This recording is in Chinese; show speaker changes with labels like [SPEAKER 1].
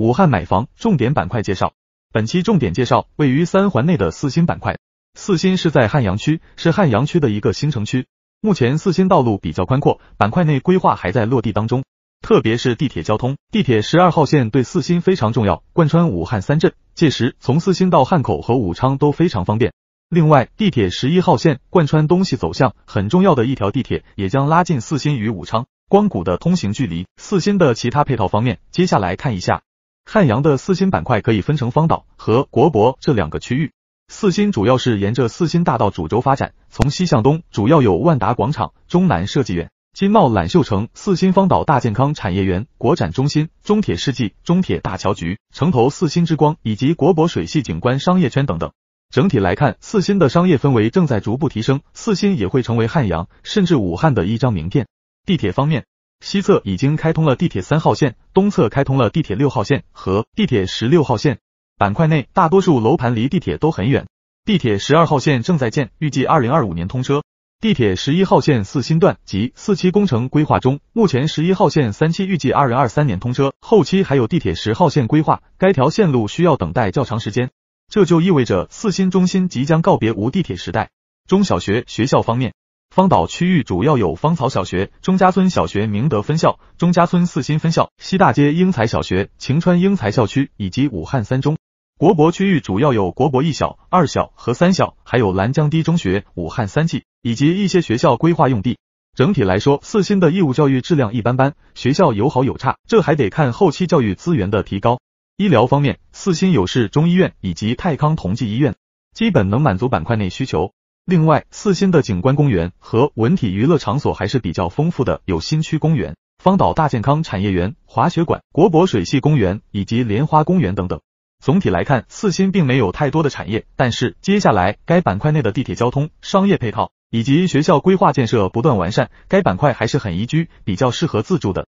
[SPEAKER 1] 武汉买房重点板块介绍，本期重点介绍位于三环内的四新板块。四新是在汉阳区，是汉阳区的一个新城区。目前四新道路比较宽阔，板块内规划还在落地当中。特别是地铁交通，地铁十二号线对四新非常重要，贯穿武汉三镇，届时从四新到汉口和武昌都非常方便。另外，地铁十一号线贯穿东西走向，很重要的一条地铁也将拉近四新与武昌、光谷的通行距离。四新的其他配套方面，接下来看一下。汉阳的四新板块可以分成方岛和国博这两个区域。四新主要是沿着四新大道主轴发展，从西向东主要有万达广场、中南设计院、金茂揽秀城、四新方岛大健康产业园、国展中心、中铁世纪、中铁大桥局、城投四新之光以及国博水系景观商业圈等等。整体来看，四新的商业氛围正在逐步提升，四新也会成为汉阳甚至武汉的一张名片。地铁方面。西侧已经开通了地铁三号线，东侧开通了地铁六号线和地铁十六号线。板块内大多数楼盘离地铁都很远。地铁十二号线正在建，预计二零二五年通车。地铁十一号线四新段及四期工程规划中，目前十一号线三期预计二零二三年通车，后期还有地铁十号线规划，该条线路需要等待较长时间。这就意味着四新中心即将告别无地铁时代。中小学学校方面。方岛区域主要有芳草小学、钟家村小学明德分校、钟家村四新分校、西大街英才小学、晴川英才校区以及武汉三中。国博区域主要有国博一小、二小和三小，还有兰江堤中学、武汉三技以及一些学校规划用地。整体来说，四新的义务教育质量一般般，学校有好有差，这还得看后期教育资源的提高。医疗方面，四新有市中医院以及泰康同济医院，基本能满足板块内需求。另外，四新的景观公园和文体娱乐场所还是比较丰富的，有新区公园、方岛大健康产业园、滑雪馆、国博水系公园以及莲花公园等等。总体来看，四新并没有太多的产业，但是接下来该板块内的地铁交通、商业配套以及学校规划建设不断完善，该板块还是很宜居，比较适合自住的。